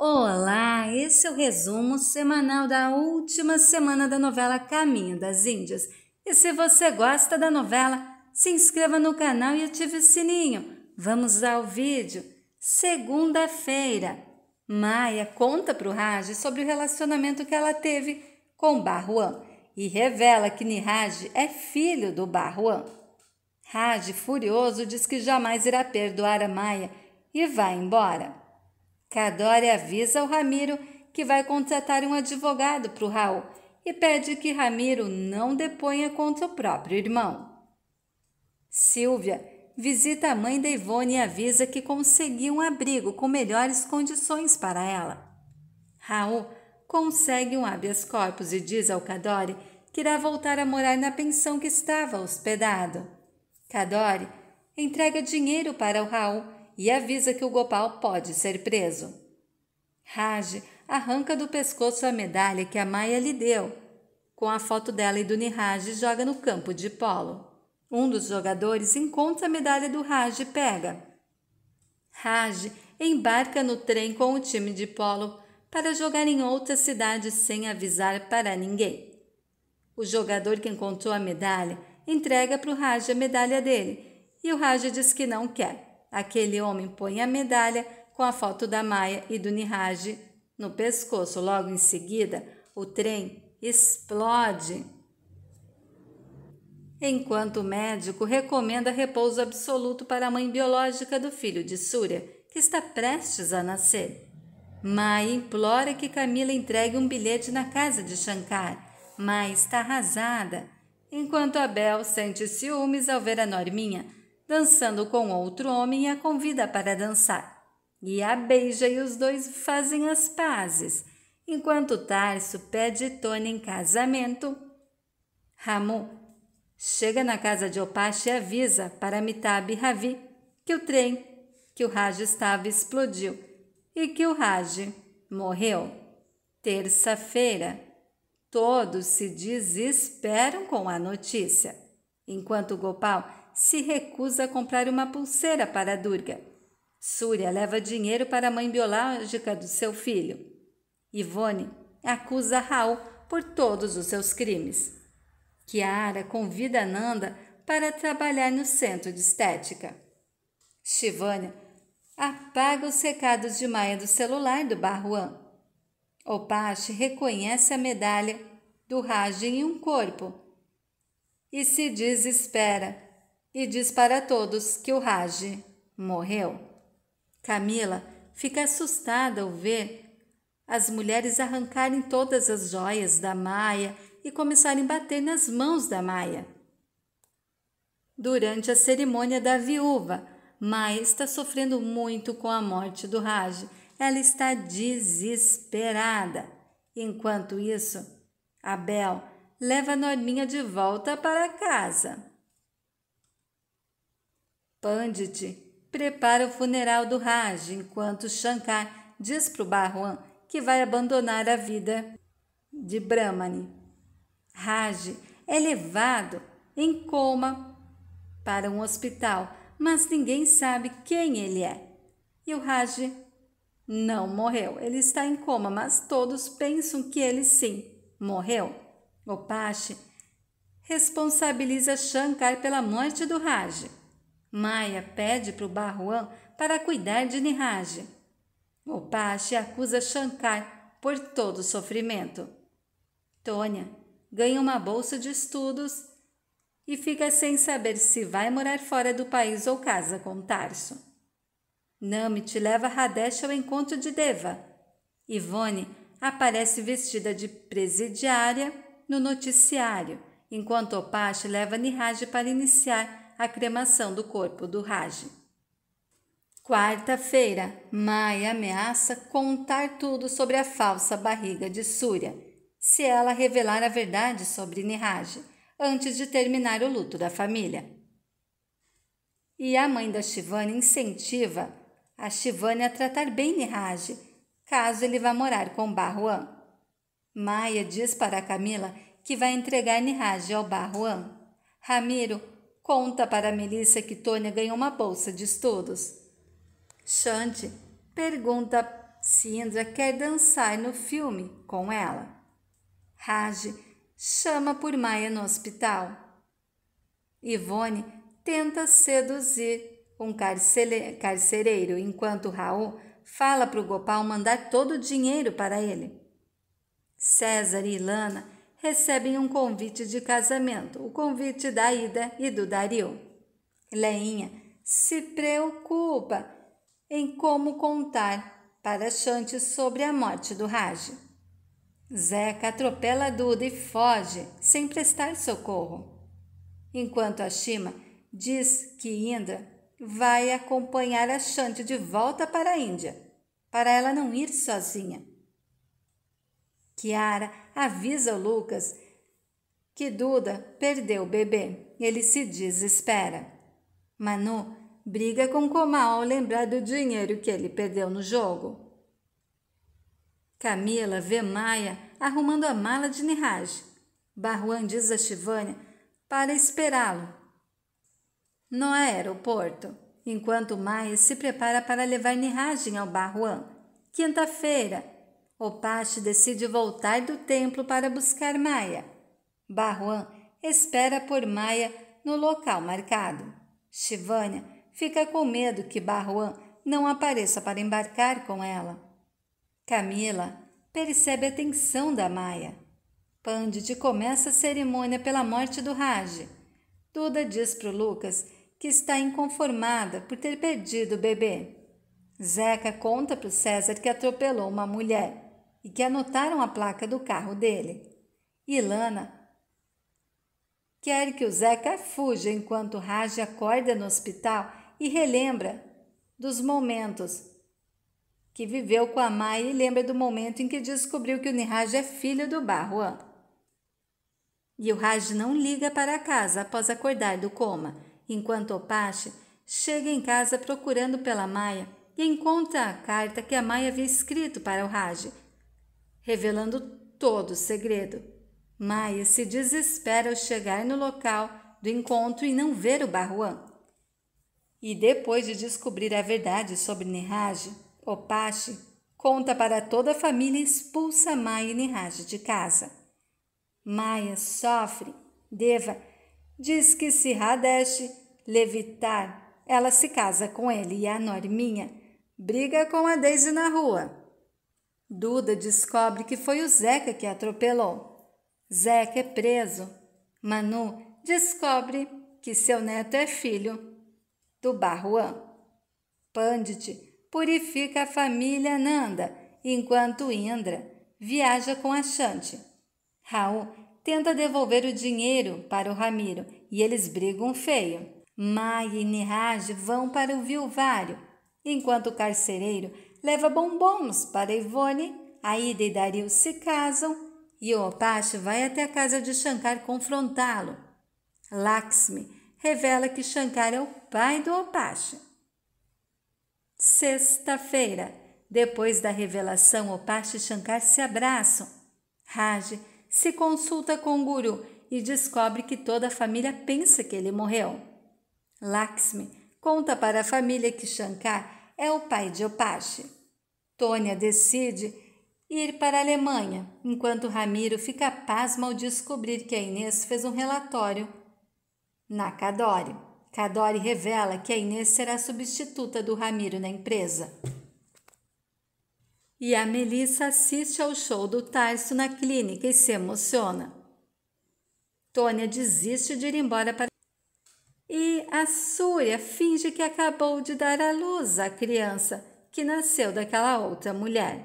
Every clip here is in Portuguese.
Olá, esse é o resumo semanal da última semana da novela Caminho das Índias. E se você gosta da novela, se inscreva no canal e ative o sininho. Vamos ao vídeo. Segunda-feira, Maia conta para o Raj sobre o relacionamento que ela teve com Barruan e revela que Niraj é filho do Barruan. Raj, furioso, diz que jamais irá perdoar a Maia e vai embora. Cadore avisa ao Ramiro que vai contratar um advogado para o Raul e pede que Ramiro não deponha contra o próprio irmão. Silvia visita a mãe da Ivone e avisa que conseguiu um abrigo com melhores condições para ela. Raul consegue um habeas corpus e diz ao Cadore que irá voltar a morar na pensão que estava hospedado. Cadore entrega dinheiro para o Raul e avisa que o Gopal pode ser preso. Raj arranca do pescoço a medalha que a Maia lhe deu, com a foto dela e do Niraj joga no campo de polo. Um dos jogadores encontra a medalha do Raj e pega. Raj embarca no trem com o time de polo para jogar em outra cidade sem avisar para ninguém. O jogador que encontrou a medalha entrega para o Raj a medalha dele e o Raj diz que não quer. Aquele homem põe a medalha com a foto da Maia e do Niraj no pescoço. Logo em seguida, o trem explode. Enquanto o médico recomenda repouso absoluto para a mãe biológica do filho de Surya, que está prestes a nascer. Maia implora que Camila entregue um bilhete na casa de Shankar, mas está arrasada, enquanto Abel sente ciúmes ao ver a Norminha dançando com outro homem, a convida para dançar. E a beija e os dois fazem as pazes. Enquanto Tarso pede Tony em casamento, Ramu chega na casa de Opache e avisa para Mitab e Ravi que o trem que o Raj estava explodiu e que o Raj morreu. Terça-feira, todos se desesperam com a notícia, enquanto Gopal se recusa a comprar uma pulseira para Durga. Surya leva dinheiro para a mãe biológica do seu filho. Ivone acusa Raul por todos os seus crimes. Kiara convida Nanda para trabalhar no centro de estética. Shivanya apaga os recados de Maia do celular do Barruan. Opache reconhece a medalha do Raj em um corpo e se desespera e diz para todos que o Raj morreu. Camila fica assustada ao ver as mulheres arrancarem todas as joias da Maia e começarem a bater nas mãos da Maia. Durante a cerimônia da viúva, Maia está sofrendo muito com a morte do Raj. Ela está desesperada. Enquanto isso, Abel leva a Norminha de volta para casa. Pandit prepara o funeral do Raj enquanto Shankar diz para o Barwan que vai abandonar a vida de Brahmani. Raj é levado em coma para um hospital, mas ninguém sabe quem ele é. E o Raj não morreu. Ele está em coma, mas todos pensam que ele sim morreu. Gopache responsabiliza Shankar pela morte do Raj. Maia pede para o Barruan para cuidar de Niraj. O Pache acusa Shankar por todo o sofrimento. Tônia ganha uma bolsa de estudos e fica sem saber se vai morar fora do país ou casa com Tarso. Namit leva Radesh ao encontro de Deva. Ivone aparece vestida de presidiária no noticiário, enquanto Opache leva Niraj para iniciar a cremação do corpo do Raj. Quarta-feira, Maia ameaça contar tudo sobre a falsa barriga de Surya, se ela revelar a verdade sobre Niraj, antes de terminar o luto da família. E a mãe da Shivani incentiva a Shivani a tratar bem Niraj, caso ele vá morar com Barruan. Maia diz para Camila que vai entregar Niraj ao Barruan. Ramiro Conta para a Melissa que Tônia ganhou uma bolsa de estudos. Shanti pergunta se Indra quer dançar no filme com ela. Raj chama por Maia no hospital. Ivone tenta seduzir um carcereiro enquanto Raul fala para o Gopal mandar todo o dinheiro para ele. César e Ilana recebem um convite de casamento, o convite da Ida e do Dario. Leinha se preocupa em como contar para Chante sobre a morte do Raj. Zeca atropela Duda e foge sem prestar socorro. Enquanto a Shima diz que Indra vai acompanhar a Chante de volta para a Índia, para ela não ir sozinha. Kiara avisa Lucas que Duda perdeu o bebê. Ele se desespera. Manu briga com Comal ao lembrar do dinheiro que ele perdeu no jogo. Camila vê Maia arrumando a mala de Niraj. Barruan diz a Shivânia para esperá-lo. No aeroporto, enquanto Maia se prepara para levar Niraj ao Barruan. Quinta-feira, Opache decide voltar do templo para buscar Maia. Barruan espera por Maia no local marcado. Shivanya fica com medo que Barruan não apareça para embarcar com ela. Camila percebe a tensão da Maia. Pandit começa a cerimônia pela morte do Raj. Duda diz para Lucas que está inconformada por ter perdido o bebê. Zeca conta para o César que atropelou uma mulher e que anotaram a placa do carro dele. E Lana quer que o Zeca fuja enquanto Raj acorda no hospital e relembra dos momentos que viveu com a Mai e lembra do momento em que descobriu que o Nihaj é filho do Barruan. E o Raj não liga para casa após acordar do coma, enquanto Opache chega em casa procurando pela Maia e encontra a carta que a Maia havia escrito para o Raj revelando todo o segredo. Maia se desespera ao chegar no local do encontro e não ver o Barruan. E depois de descobrir a verdade sobre Niraj, Opache conta para toda a família e expulsa Maia e Niraj de casa. Maia sofre, Deva diz que se Radesh levitar, ela se casa com ele e a Norminha briga com a Daisy na rua. Duda descobre que foi o Zeca que atropelou. Zeca é preso. Manu descobre que seu neto é filho do Barruan. Pandit purifica a família Nanda, enquanto Indra viaja com a Shanti. Raul tenta devolver o dinheiro para o Ramiro e eles brigam feio. Maia e Niraj vão para o viuvário, enquanto o carcereiro leva bombons para Ivone, Aida e Dario se casam e o Opache vai até a casa de Shankar confrontá-lo. Lakshmi revela que Shankar é o pai do Opache. Sexta-feira, depois da revelação, Opache e Shankar se abraçam. Raj se consulta com o guru e descobre que toda a família pensa que ele morreu. Lakshmi conta para a família que Shankar é o pai de Opache. Tônia decide ir para a Alemanha, enquanto Ramiro fica pasmo ao descobrir que a Inês fez um relatório na Cadore. Cadore revela que a Inês será substituta do Ramiro na empresa. E a Melissa assiste ao show do Tarso na clínica e se emociona. Tônia desiste de ir embora para e a Surya finge que acabou de dar à luz a criança que nasceu daquela outra mulher.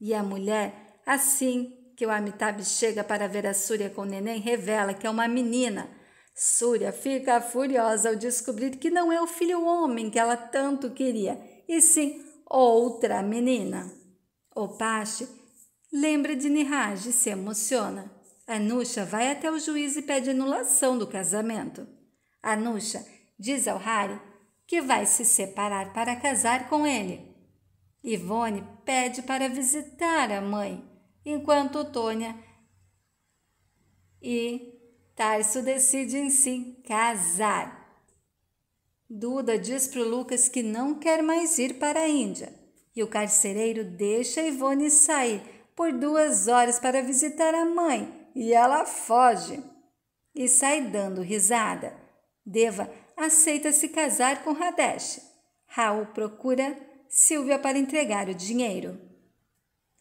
E a mulher, assim que o Amitabh chega para ver a Surya com o neném, revela que é uma menina. Surya fica furiosa ao descobrir que não é o filho homem que ela tanto queria, e sim outra menina. O Pache lembra de Niraj e se emociona. Anusha vai até o juiz e pede anulação do casamento. Anusha diz ao Hari que vai se separar para casar com ele. Ivone pede para visitar a mãe, enquanto Tônia e Tarso decidem se casar. Duda diz para o Lucas que não quer mais ir para a Índia e o carcereiro deixa Ivone sair por duas horas para visitar a mãe e ela foge e sai dando risada. Deva aceita se casar com Radesh. Raul procura Silvia para entregar o dinheiro.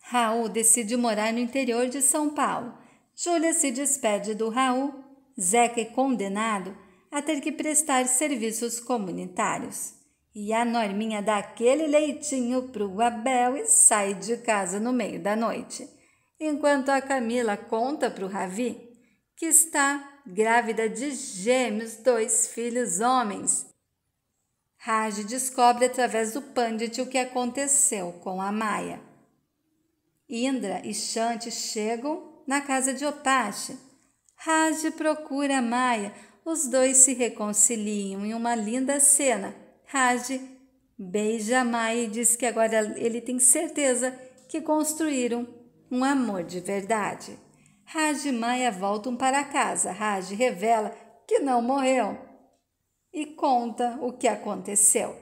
Raul decide morar no interior de São Paulo. Júlia se despede do Raul. Zeca é condenado a ter que prestar serviços comunitários. E a Norminha dá aquele leitinho pro Abel e sai de casa no meio da noite. Enquanto a Camila conta pro Ravi que está grávida de gêmeos, dois filhos homens. Raj descobre através do Pandit o que aconteceu com a Maia. Indra e Shanti chegam na casa de Opache. Raj procura a Maia. Os dois se reconciliam em uma linda cena. Raj beija Maia e diz que agora ele tem certeza que construíram um amor de verdade. Raj e Maia voltam para casa. Raj revela que não morreu e conta o que aconteceu.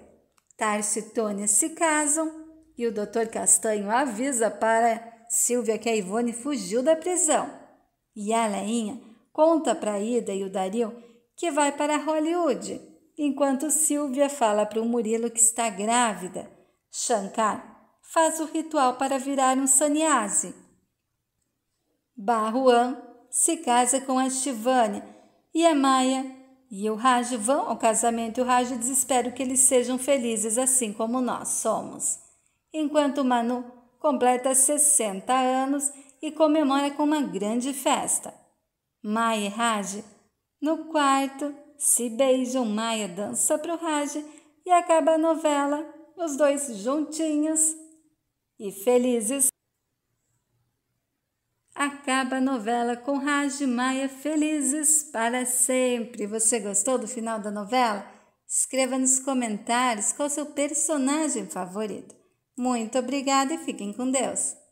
Tarso e Tônia se casam e o Dr. Castanho avisa para Silvia que a Ivone fugiu da prisão. E a Leinha conta para Ida e o Dario que vai para Hollywood, enquanto Silvia fala para o Murilo que está grávida. Shankar faz o ritual para virar um sannyasi Barruan se casa com a Shivani e a é Maia e o Raj vão ao casamento e o Raj diz que eles sejam felizes assim como nós somos. Enquanto Manu completa 60 anos e comemora com uma grande festa. Maia e Raj no quarto se beijam, Maia dança para o Raj e acaba a novela, os dois juntinhos e felizes. Acaba a novela com Raj Maia felizes para sempre. Você gostou do final da novela? Escreva nos comentários qual seu personagem favorito. Muito obrigada e fiquem com Deus!